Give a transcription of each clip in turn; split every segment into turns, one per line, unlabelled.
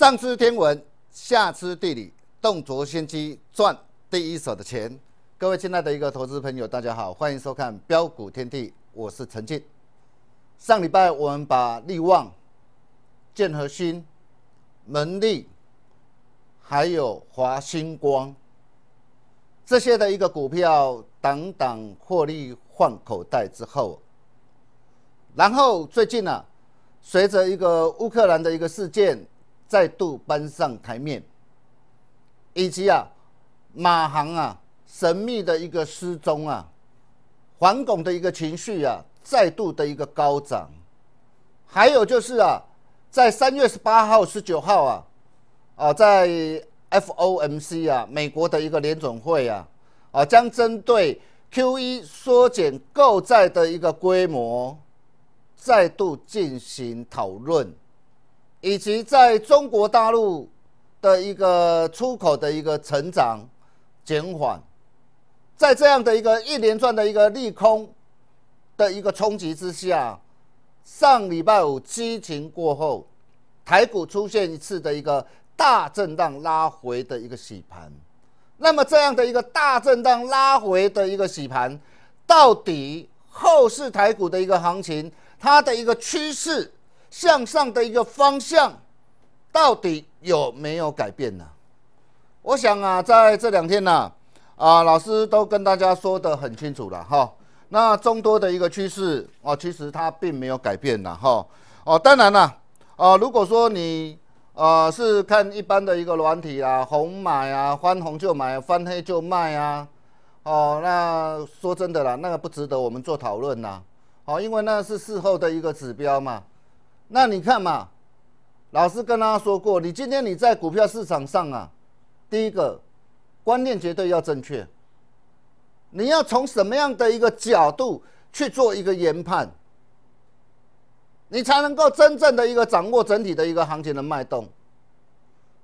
上知天文，下知地理，动作先机，赚第一手的钱。各位亲爱的一个投资朋友，大家好，欢迎收看《标股天地》，我是陈进。上礼拜我们把力旺、建和新、门利，还有华星光这些的一个股票等等获利换口袋之后，然后最近呢，随着一个乌克兰的一个事件。再度搬上台面，以及啊，马航啊神秘的一个失踪啊，反恐的一个情绪啊再度的一个高涨，还有就是啊，在三月十八号、十九号啊，啊，在 FOMC 啊美国的一个联总会啊，啊将针对 Q 一缩减购债的一个规模，再度进行讨论。以及在中国大陆的一个出口的一个成长减缓，在这样的一个一连串的一个利空的一个冲击之下，上礼拜五激情过后，台股出现一次的一个大震荡拉回的一个洗盘。那么这样的一个大震荡拉回的一个洗盘，到底后市台股的一个行情，它的一个趋势？向上的一个方向，到底有没有改变呢？我想啊，在这两天呢，啊，老师都跟大家说的很清楚了哈。那众多的一个趋势哦，其实它并没有改变呢哈。哦，当然啦，啊，如果说你呃是看一般的一个软体啊，红买啊，翻红就买，翻黑就卖啊，哦，那说真的啦，那个不值得我们做讨论呐。哦，因为那是事后的一个指标嘛。那你看嘛，老师跟大家说过，你今天你在股票市场上啊，第一个观念绝对要正确。你要从什么样的一个角度去做一个研判，你才能够真正的一个掌握整体的一个行情的脉动。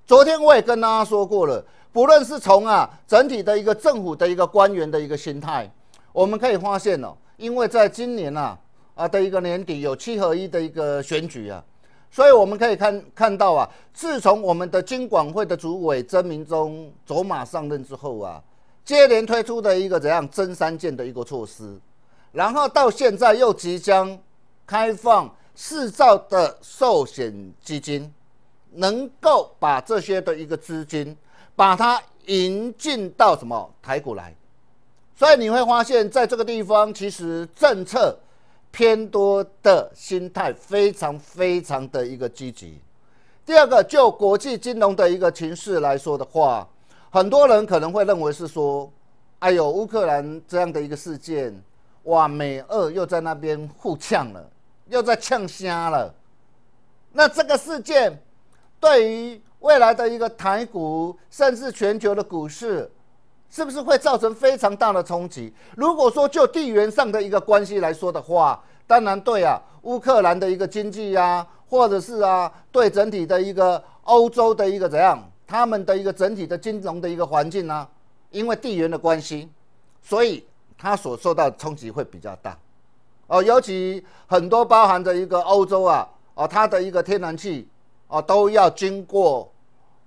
昨天我也跟大家说过了，不论是从啊整体的一个政府的一个官员的一个心态，我们可以发现哦，因为在今年啊。啊的一个年底有七合一的一个选举啊，所以我们可以看看到啊，自从我们的金管会的主委曾明忠走马上任之后啊，接连推出的一个怎样增三件的一个措施，然后到现在又即将开放四兆的寿险基金，能够把这些的一个资金把它引进到什么台股来，所以你会发现在这个地方其实政策。偏多的心态非常非常的一个积极。第二个，就国际金融的一个情势来说的话，很多人可能会认为是说，哎呦，乌克兰这样的一个事件，哇，美俄又在那边互呛了，又在呛瞎了。那这个事件对于未来的一个台股，甚至全球的股市。是不是会造成非常大的冲击？如果说就地缘上的一个关系来说的话，当然对啊，乌克兰的一个经济啊，或者是啊，对整体的一个欧洲的一个怎样，他们的一个整体的金融的一个环境呢？因为地缘的关系，所以它所受到冲击会比较大。哦，尤其很多包含着一个欧洲啊，哦，它的一个天然气啊，都要经过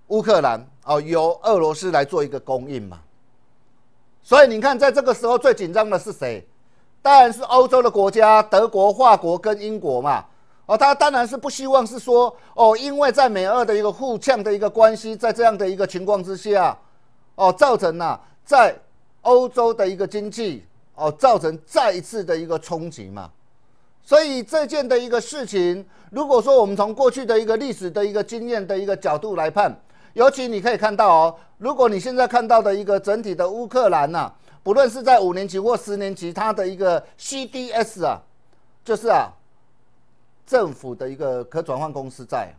乌克兰，哦，由俄罗斯来做一个供应嘛。所以你看，在这个时候最紧张的是谁？当然是欧洲的国家，德国、法国跟英国嘛。哦，他当然是不希望是说，哦，因为在美俄的一个互呛的一个关系，在这样的一个情况之下，哦，造成了在欧洲的一个经济，哦，造成再一次的一个冲击嘛。所以这件的一个事情，如果说我们从过去的一个历史的一个经验的一个角度来判。尤其你可以看到哦，如果你现在看到的一个整体的乌克兰呐，不论是在五年级或十年级，它的一个 CDS 啊，就是啊，政府的一个可转换公司债，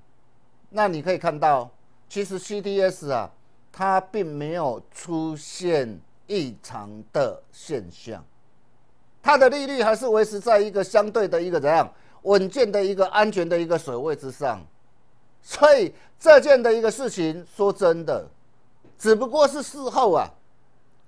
那你可以看到，其实 CDS 啊，它并没有出现异常的现象，它的利率还是维持在一个相对的一个怎样稳健的一个安全的一个水位之上。所以这件的一个事情，说真的，只不过是事后啊，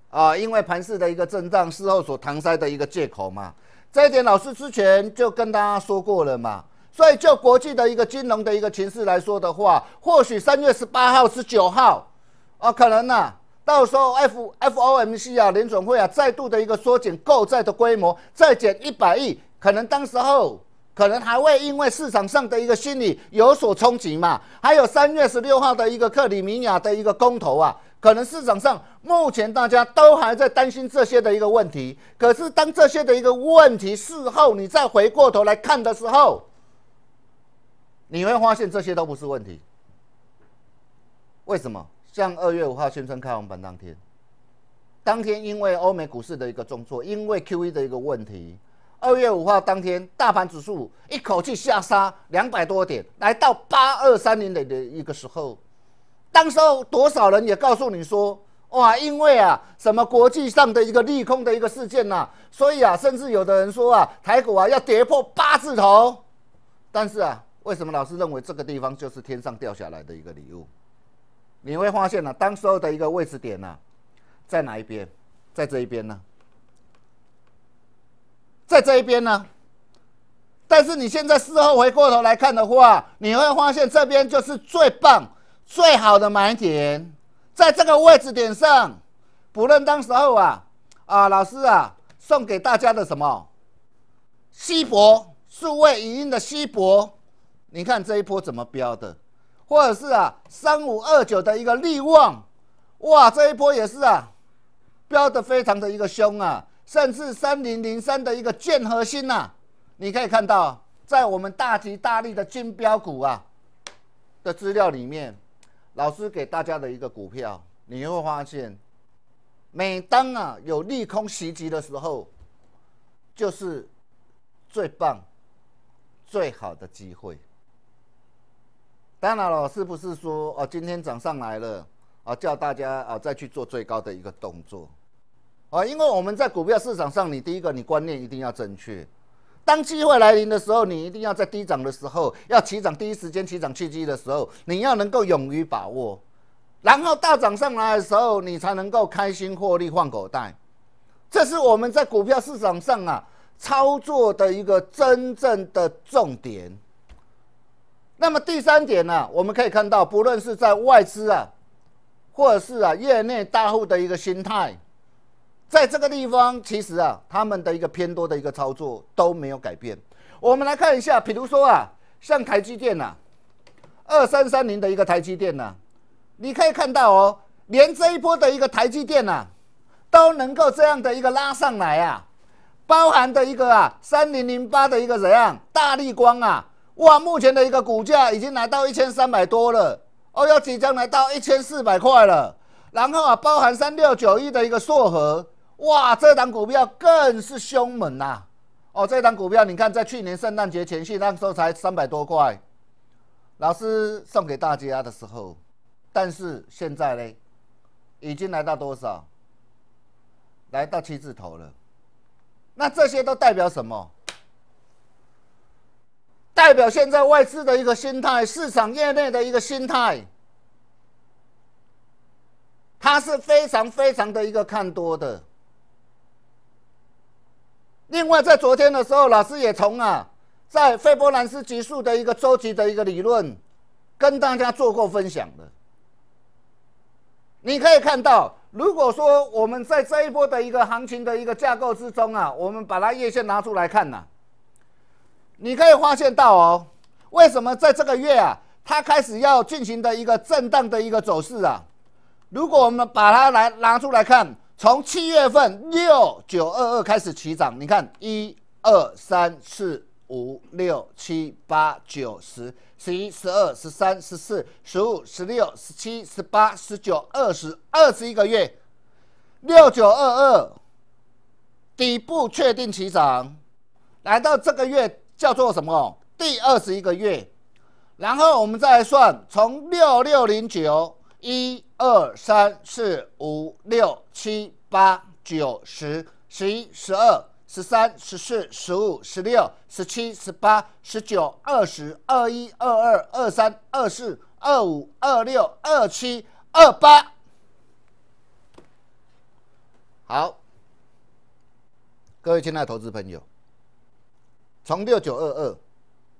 啊，因为盘市的一个震荡，事后所搪塞的一个借口嘛。这一点老师之前就跟大家说过了嘛。所以就国际的一个金融的一个情势来说的话，或许三月十八号、十九号，啊，可能呐，到时候 F F O M C 啊，联准会啊，再度的一个缩减购债的规模，再减一百亿，可能当时候。可能还会因为市场上的一个心理有所冲击嘛？还有三月十六号的一个克里米亚的一个公投啊，可能市场上目前大家都还在担心这些的一个问题。可是当这些的一个问题事后你再回过头来看的时候，你会发现这些都不是问题。为什么？像二月五号宣称开红盘当天，当天因为欧美股市的一个重挫，因为 QE 的一个问题。二月五号当天，大盘指数一口气下杀两百多点，来到八二三零点的一个时候，当时候多少人也告诉你说，哇，因为啊什么国际上的一个利空的一个事件呐，所以啊，甚至有的人说啊，台股啊要跌破八字头，但是啊，为什么老师认为这个地方就是天上掉下来的一个礼物？你会发现呢，当时候的一个位置点呢，在哪一边？在这一边呢？在这一边呢，但是你现在事后回过头来看的话，你会发现这边就是最棒、最好的买点，在这个位置点上，不论当时候啊，啊老师啊送给大家的什么，西博数位影音的西博，你看这一波怎么标的，或者是啊三五二九的一个利旺，哇这一波也是啊，标的非常的一个凶啊。甚至三零零三的一个剑核心呐，你可以看到，在我们大吉大利的金标股啊的资料里面，老师给大家的一个股票，你会发现，每当啊有利空袭击的时候，就是最棒、最好的机会。当然，了，是不是说哦，今天涨上来了啊，叫大家啊再去做最高的一个动作。啊，因为我们在股票市场上，你第一个，你观念一定要正确。当机会来临的时候，你一定要在低涨的时候要起涨，第一时间起涨契机的时候，你要能够勇于把握。然后大涨上来的时候，你才能够开心获利换口袋。这是我们在股票市场上啊操作的一个真正的重点。那么第三点呢，我们可以看到，不论是在外资啊，或者是啊业内大户的一个心态。在这个地方，其实啊，他们的一个偏多的一个操作都没有改变。我们来看一下，比如说啊，像台积电呐，二三三零的一个台积电呐，你可以看到哦，连这一波的一个台积电呐，都能够这样的一个拉上来啊，包含的一个啊三零零八的一个怎样大力光啊，哇，目前的一个股价已经来到一千三百多了，哦，要即将来到一千四百块了，然后啊，包含三六九一的一个硕核。哇，这档股票更是凶猛呐！哦，这档股票你看，在去年圣诞节前夕那时候才三百多块，老师送给大家的时候，但是现在呢，已经来到多少？来到七字头了。那这些都代表什么？代表现在外资的一个心态，市场业内的一个心态，它是非常非常的一个看多的。另外，在昨天的时候，老师也从啊，在费波斯极数的一个周期的一个理论，跟大家做过分享的。你可以看到，如果说我们在这一波的一个行情的一个架构之中啊，我们把它月线拿出来看呐，你可以发现到哦，为什么在这个月啊，它开始要进行的一个震荡的一个走势啊？如果我们把它来拿出来看。从七月份六九二二开始起涨，你看一二三四五六七八九十十一十二十三十四十五十六十七十八十九二十二十一个月，六九二二底部确定起涨，来到这个月叫做什么？第二十一个月，然后我们再来算从六六零九一。二三四五六七八九十十一十二十三十四十五十六十七十八十九二十二一二二二三二四二五二六二七二八。好，各位亲爱的投资朋友，从六九二二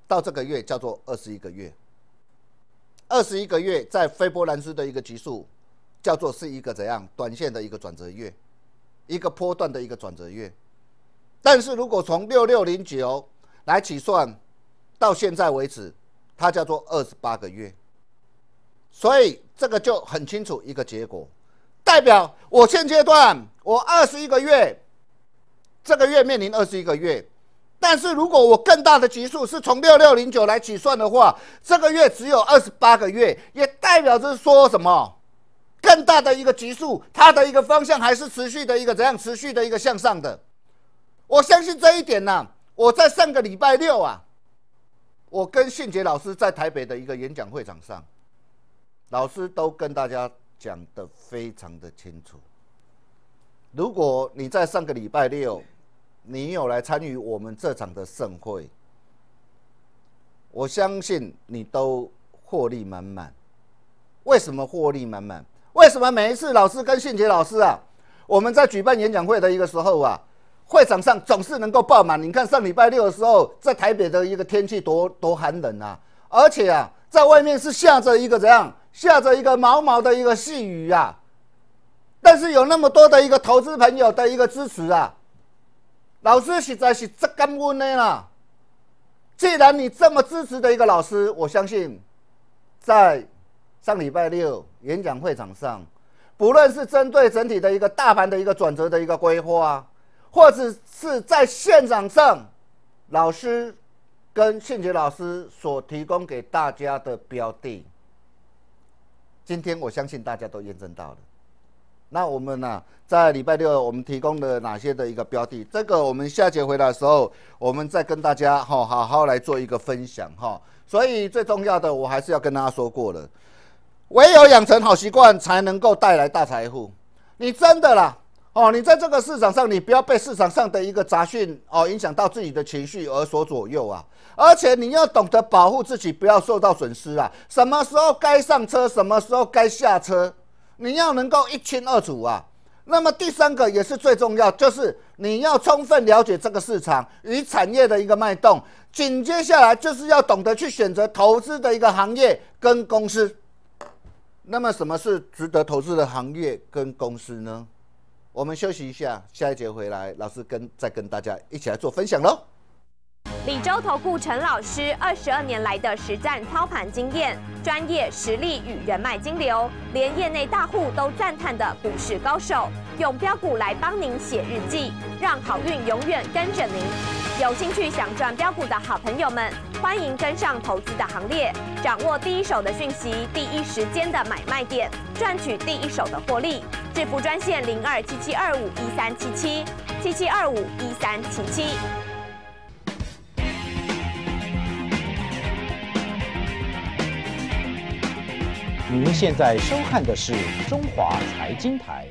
到这个月叫做二十一个月。二十一个月在菲波兰斯的一个级数。叫做是一个怎样短线的一个转折月，一个波段的一个转折月。但是如果从六六零九来计算，到现在为止，它叫做二十八个月。所以这个就很清楚一个结果，代表我现阶段我二十一个月，这个月面临二十一个月。但是如果我更大的级数是从六六零九来计算的话，这个月只有二十八个月，也代表着说什么？更大的一个局数，它的一个方向还是持续的一个怎样持续的一个向上的，我相信这一点呐。我在上个礼拜六啊，我跟信杰老师在台北的一个演讲会场上，老师都跟大家讲的非常的清楚。如果你在上个礼拜六，你有来参与我们这场的盛会，我相信你都获利满满。为什么获利满满？为什么每一次老师跟信杰老师啊，我们在举办演讲会的一个时候啊，会场上总是能够爆满？你看上礼拜六的时候，在台北的一个天气多多寒冷啊，而且啊，在外面是下着一个怎样下着一个毛毛的一个细雨啊，但是有那么多的一个投资朋友的一个支持啊，老师实在是真干问的啦。既然你这么支持的一个老师，我相信，在上礼拜六。演讲会场上，不论是针对整体的一个大盘的一个转折的一个规划，或者是在现场上，老师跟庆杰老师所提供给大家的标的，今天我相信大家都验证到了。那我们呢，在礼拜六我们提供的哪些的一个标的，这个我们下节回来的时候，我们再跟大家哈好好来做一个分享哈。所以最重要的，我还是要跟大家说过了。唯有养成好习惯，才能够带来大财富。你真的啦，哦，你在这个市场上，你不要被市场上的一个杂讯哦影响到自己的情绪而所左右啊。而且你要懂得保护自己，不要受到损失啊。什么时候该上车，什么时候该下车，你要能够一清二楚啊。那么第三个也是最重要，就是你要充分了解这个市场与产业的一个脉动。紧接下来就是要懂得去选择投资的一个行业跟公司。那么什么是值得投资的行业跟公司呢？我们休息一下，下一节回来，老师跟再跟大家一起来做分享喽。李周投顾陈老师二十二年来的实战操盘经验、专业实力与人脉精流，连业内大户都赞叹的股市高手，用标股来帮您写日记，让好运永远跟着您。有兴趣想赚标股的好朋友们，欢迎跟上投资的行列，掌握第一手的讯息，第一时间的买卖点，赚取第一手的获利。致富专线零二七七二五一三七七七七二五一三七七。您现在收看的是中华财经台。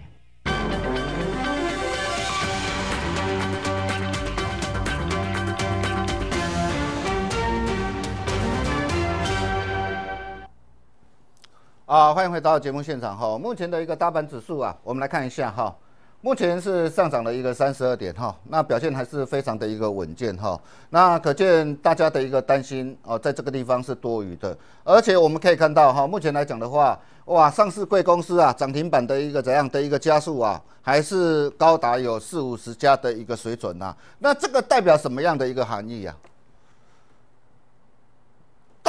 啊，欢迎回到节目现场哈。目前的一个大盘指数啊，我们来看一下哈。目前是上涨了一个三十二点哈，那表现还是非常的一个稳健哈。那可见大家的一个担心哦，在这个地方是多余的。而且我们可以看到哈，目前来讲的话，哇，上市贵公司啊，涨停板的一个怎样的一个加速啊，还是高达有四五十家的一个水准呐。那这个代表什么样的一个含义啊？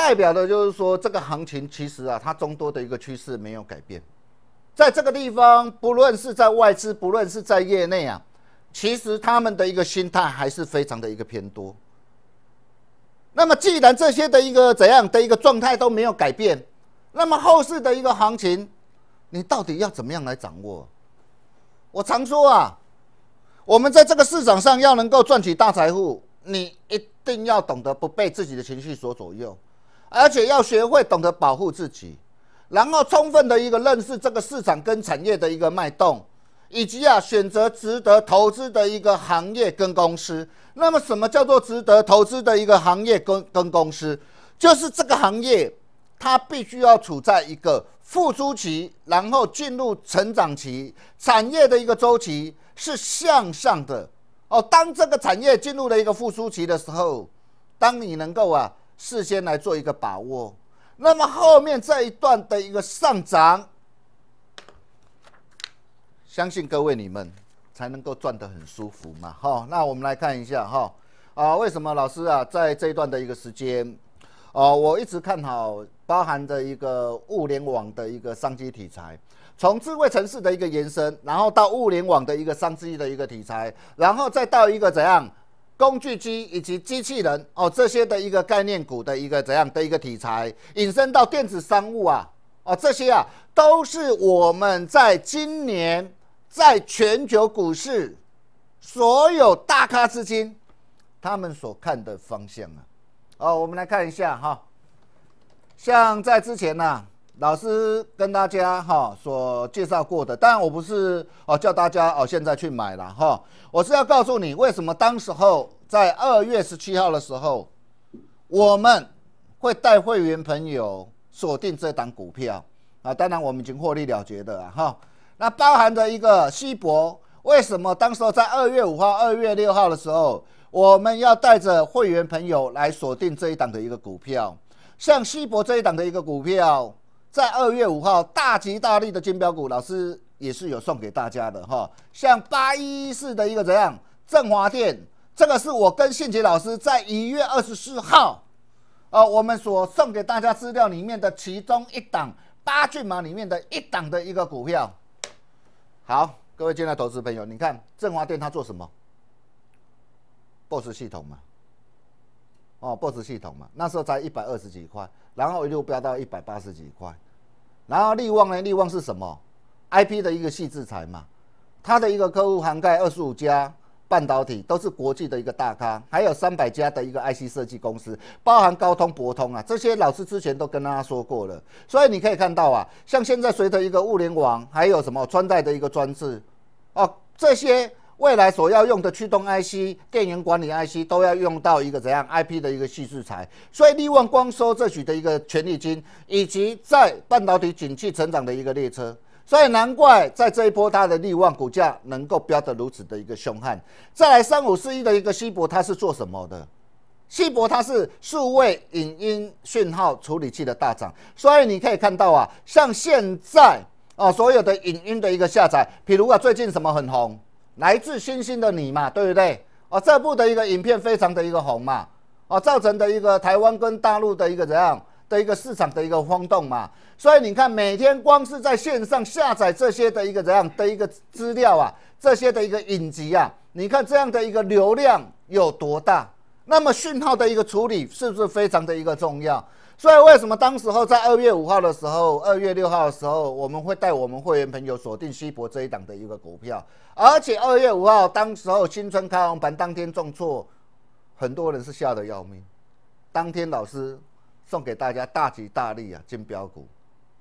代表的就是说，这个行情其实啊，它中多的一个趋势没有改变。在这个地方，不论是在外资，不论是在业内啊，其实他们的一个心态还是非常的一个偏多。那么，既然这些的一个怎样的一个状态都没有改变，那么后市的一个行情，你到底要怎么样来掌握？我常说啊，我们在这个市场上要能够赚取大财富，你一定要懂得不被自己的情绪所左右。而且要学会懂得保护自己，然后充分的一个认识这个市场跟产业的一个脉动，以及啊选择值得投资的一个行业跟公司。那么，什么叫做值得投资的一个行业跟跟公司？就是这个行业它必须要处在一个复苏期，然后进入成长期。产业的一个周期是向上的哦。当这个产业进入了一个复苏期的时候，当你能够啊。事先来做一个把握，那么后面这一段的一个上涨，相信各位你们才能够赚得很舒服嘛哈。那我们来看一下哈啊，为什么老师啊在这一段的一个时间啊，我一直看好包含着一个物联网的一个商机题材，从智慧城市的一个延伸，然后到物联网的一个商机的一个题材，然后再到一个怎样？工具机以及机器人哦，这些的一个概念股的一个怎样的一个题材，引申到电子商务啊，哦，这些啊，都是我们在今年在全球股市所有大咖资金他们所看的方向啊。哦，我们来看一下哈，像在之前呢。老师跟大家哈所介绍过的，然我不是哦叫大家哦现在去买了哈，我是要告诉你为什么当时候在二月十七号的时候，我们会带会员朋友锁定这档股票啊，当然我们已经获利了结的哈。那包含着一个西博，为什么当时候在二月五号、二月六号的时候，我们要带着会员朋友来锁定这一档的一个股票，像西博这一档的一个股票。在二月五号大吉大利的金标股，老师也是有送给大家的哈，像八一式的一个怎样？振华电，这个是我跟信杰老师在一月二十四号，呃，我们所送给大家资料里面的其中一档八骏马里面的一档的一个股票。好，各位进来投资朋友，你看振华电它做什么？BOSS 系统嘛。哦，boss 系统嘛，那时候才一百二十几块，然后一路飙到一百八十几块，然后利旺呢，利旺是什么？IP 的一个细制材嘛，它的一个客户涵盖二十五家半导体，都是国际的一个大咖，还有三百家的一个 IC 设计公司，包含高通、博通啊，这些老师之前都跟大家说过了，所以你可以看到啊，像现在随着一个物联网，还有什么穿戴的一个装置，哦，这些。未来所要用的驱动 IC、电源管理 IC 都要用到一个怎样 IP 的一个细制材，所以力旺光收这许的一个权利金，以及在半导体景气成长的一个列车，所以难怪在这一波它的力旺股价能够飙得如此的一个凶悍。再来三五四一的一个西博，它是做什么的？西博它是数位影音讯号处理器的大涨，所以你可以看到啊，像现在啊所有的影音的一个下载，譬如啊最近什么很红。来自星星的你嘛，对不对？啊，这部的一个影片非常的一个红嘛，啊，造成的一个台湾跟大陆的一个怎样的一个市场的一个轰动嘛。所以你看，每天光是在线上下载这些的一个怎样的一个资料啊，这些的一个影集啊，你看这样的一个流量有多大？那么讯号的一个处理是不是非常的一个重要？所以为什么当时候在二月五号的时候，二月六号的时候，我们会带我们会员朋友锁定西博这一档的一个股票，而且二月五号当时候新春开红盘当天重挫，很多人是吓得要命。当天老师送给大家大吉大利啊，金标股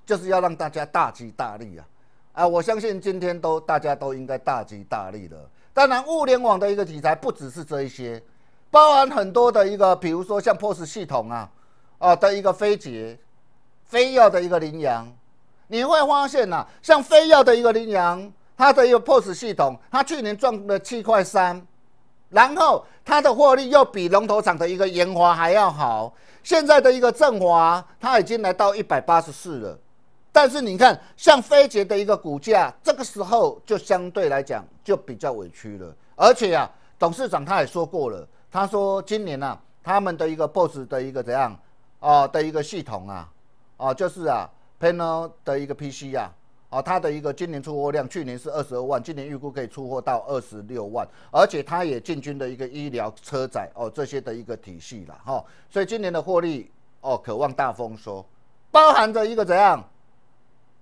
就是要让大家大吉大利啊！啊，我相信今天都大家都应该大吉大利了。当然，物联网的一个题材不只是这一些，包含很多的一个，比如说像 POS 系统啊。哦的一个飞捷，非药的一个羚羊，你会发现呐，像非药的一个羚羊，它的一个 POS 系统，它去年赚了七块三，然后它的获利又比龙头厂的一个研华还要好。现在的一个振华，它已经来到一百八十四了，但是你看，像飞捷的一个股价，这个时候就相对来讲就比较委屈了。而且啊，董事长他也说过了，他说今年呐，他们的一个 POS 的一个怎样？啊的一个系统啊，啊就是啊，Panel 的一个 PC 啊，啊它的一个今年出货量，去年是二十二万，今年预估可以出货到二十六万，而且它也进军的一个医疗车载哦这些的一个体系了哈，所以今年的获利哦渴望大丰收，包含着一个怎样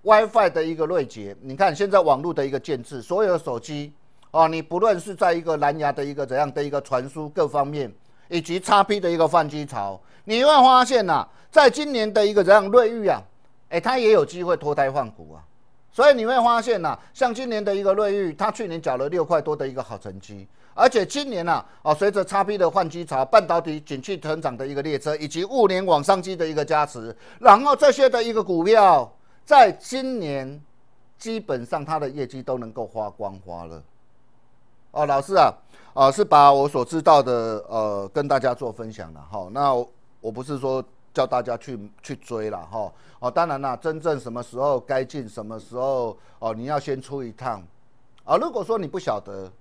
WiFi 的一个锐捷，你看现在网络的一个建制，所有手机哦，你不论是在一个蓝牙的一个怎样的一个传输各方面，以及叉 P 的一个换机槽。你会发现呐，在今年的一个这样瑞玉啊，哎，它也有机会脱胎换骨啊。所以你会发现呐，像今年的一个瑞玉，它去年缴了六块多的一个好成绩，而且今年呐，啊，随着叉 P 的换机潮、半导体景气成长的一个列车，以及物联网商机的一个加持，然后这些的一个股票，在今年基本上它的业绩都能够花光花了。哦，老师啊，啊，是把我所知道的呃跟大家做分享了哈，那。我不是说叫大家去去追了哈，哦，当然啦，真正什么时候该进，什么时候哦，你要先出一趟，啊，如果说你不晓得，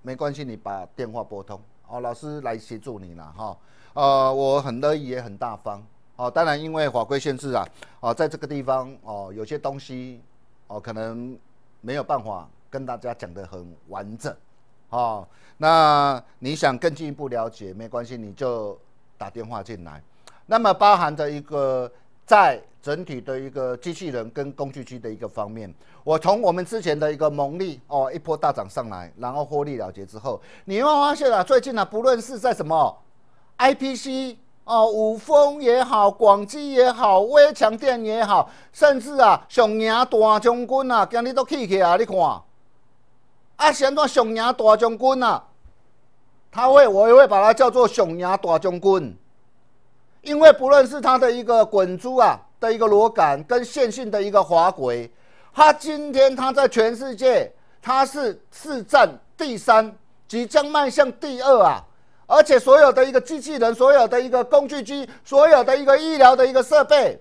没关系，你把电话拨通，哦，老师来协助你了哈，呃，我很乐意也很大方，哦，当然因为法规限制啊，哦，在这个地方哦，有些东西哦，可能没有办法跟大家讲的很完整，哦，那你想更进一步了解，没关系，你就。打电话进来，那么包含着一个在整体的一个机器人跟工具机的一个方面。我从我们之前的一个蒙利哦一波大涨上来，然后获利了结之后，你会发现啊，最近啊，不论是在什么 IPC 哦，五峰也好，广机也好，微强电也好，甚至啊上赢大将军啊，今日都起起来，你看，啊，现在上赢大将军啊。他会，我也会把它叫做“熊牙大将军”，因为不论是它的一个滚珠啊、的一个螺杆跟线性的一个滑轨，它今天它在全世界，它是市占第三，即将迈向第二啊，而且所有的一个机器人、所有的一个工具机、所有的一个医疗的一个设备，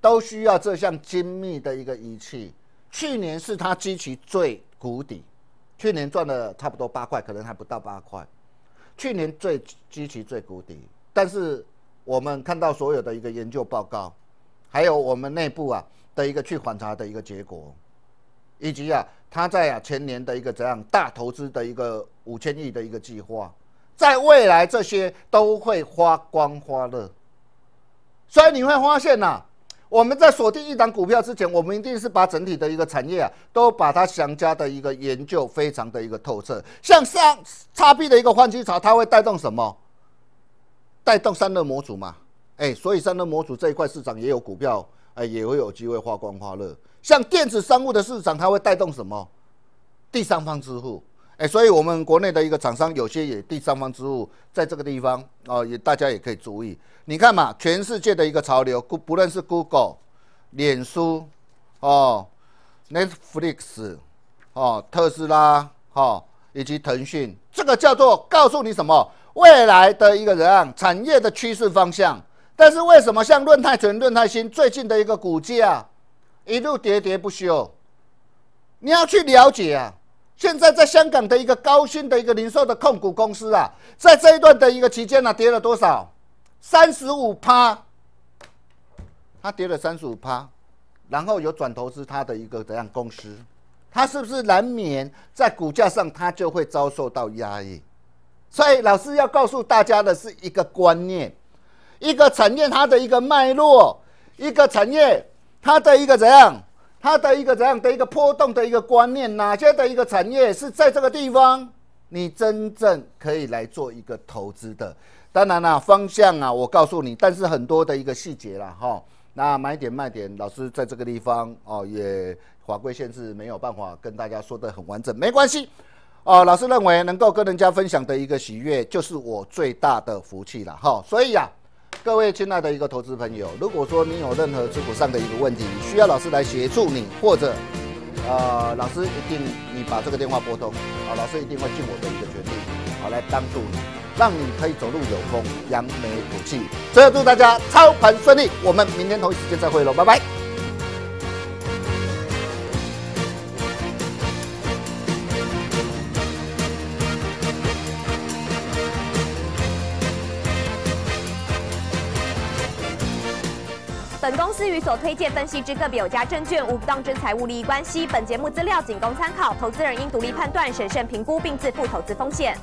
都需要这项精密的一个仪器。去年是它机器最谷底。去年赚了差不多八块，可能还不到八块。去年最低期最谷底，但是我们看到所有的一个研究报告，还有我们内部啊的一个去反查的一个结果，以及啊他在啊前年的一个怎样大投资的一个五千亿的一个计划，在未来这些都会花光花乐，所以你会发现呐。我们在锁定一档股票之前，我们一定是把整体的一个产业啊，都把它详加的一个研究，非常的一个透彻。像上叉币的一个换机潮，它会带动什么？带动散热模组嘛？哎，所以散热模组这一块市场也有股票，哎，也会有机会发光发热。像电子商务的市场，它会带动什么？第三方支付。所以我们国内的一个厂商，有些也第三方支付，在这个地方啊，也大家也可以注意。你看嘛，全世界的一个潮流，不不论是 Google、脸书，哦，Netflix，哦，特斯拉，哦，以及腾讯，这个叫做告诉你什么，未来的一个人啊，产业的趋势方向。但是为什么像论泰群、论泰新最近的一个股价一路喋喋不休？你要去了解啊。现在在香港的一个高新的一个零售的控股公司啊，在这一段的一个期间呢，跌了多少？三十五趴，它跌了三十五趴，然后有转投资它的一个怎样公司，它是不是难免在股价上它就会遭受到压抑？所以老师要告诉大家的是一个观念，一个产业它的一个脉络，一个产业它的一个怎样？它的一个怎样的一个波动的一个观念，哪些的一个产业是在这个地方，你真正可以来做一个投资的。当然了，方向啊，我告诉你，但是很多的一个细节啦，哈。那买点卖点，老师在这个地方哦，也法规限制没有办法跟大家说的很完整，没关系。哦，老师认为能够跟人家分享的一个喜悦，就是我最大的福气了哈。所以呀。各位亲爱的一个投资朋友，如果说你有任何持股上的一个问题，需要老师来协助你，或者，呃，老师一定你把这个电话拨通，啊，老师一定会尽我的一个全力，好来帮助你，让你可以走路有风，扬眉吐气。最后祝大家操盘顺利，我们明天同一时间再会喽，拜拜。思雨所推荐分析之个别有家证券无不当之财务利益关系，本节目资料仅供参考，投资人应独立判断、审慎评估并自负投资风险。